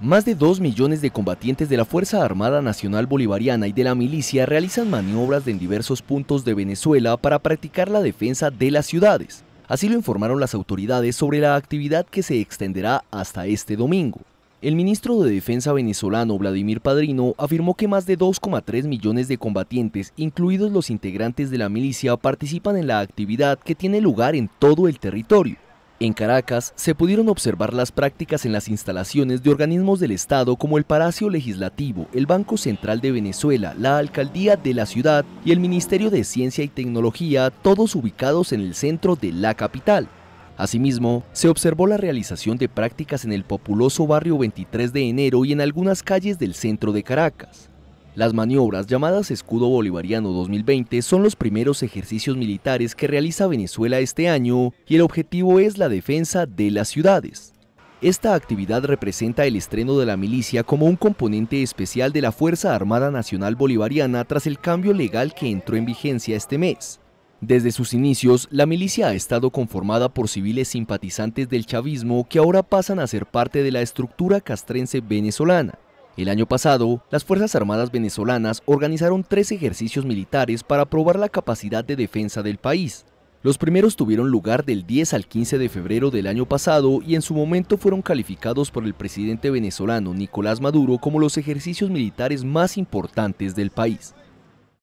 Más de 2 millones de combatientes de la Fuerza Armada Nacional Bolivariana y de la milicia realizan maniobras en diversos puntos de Venezuela para practicar la defensa de las ciudades. Así lo informaron las autoridades sobre la actividad que se extenderá hasta este domingo. El ministro de Defensa venezolano Vladimir Padrino afirmó que más de 2,3 millones de combatientes, incluidos los integrantes de la milicia, participan en la actividad que tiene lugar en todo el territorio. En Caracas se pudieron observar las prácticas en las instalaciones de organismos del Estado como el Palacio Legislativo, el Banco Central de Venezuela, la Alcaldía de la Ciudad y el Ministerio de Ciencia y Tecnología, todos ubicados en el centro de la capital. Asimismo, se observó la realización de prácticas en el populoso barrio 23 de enero y en algunas calles del centro de Caracas. Las maniobras llamadas Escudo Bolivariano 2020 son los primeros ejercicios militares que realiza Venezuela este año y el objetivo es la defensa de las ciudades. Esta actividad representa el estreno de la milicia como un componente especial de la Fuerza Armada Nacional Bolivariana tras el cambio legal que entró en vigencia este mes. Desde sus inicios, la milicia ha estado conformada por civiles simpatizantes del chavismo que ahora pasan a ser parte de la estructura castrense venezolana. El año pasado, las Fuerzas Armadas venezolanas organizaron tres ejercicios militares para probar la capacidad de defensa del país. Los primeros tuvieron lugar del 10 al 15 de febrero del año pasado y en su momento fueron calificados por el presidente venezolano Nicolás Maduro como los ejercicios militares más importantes del país.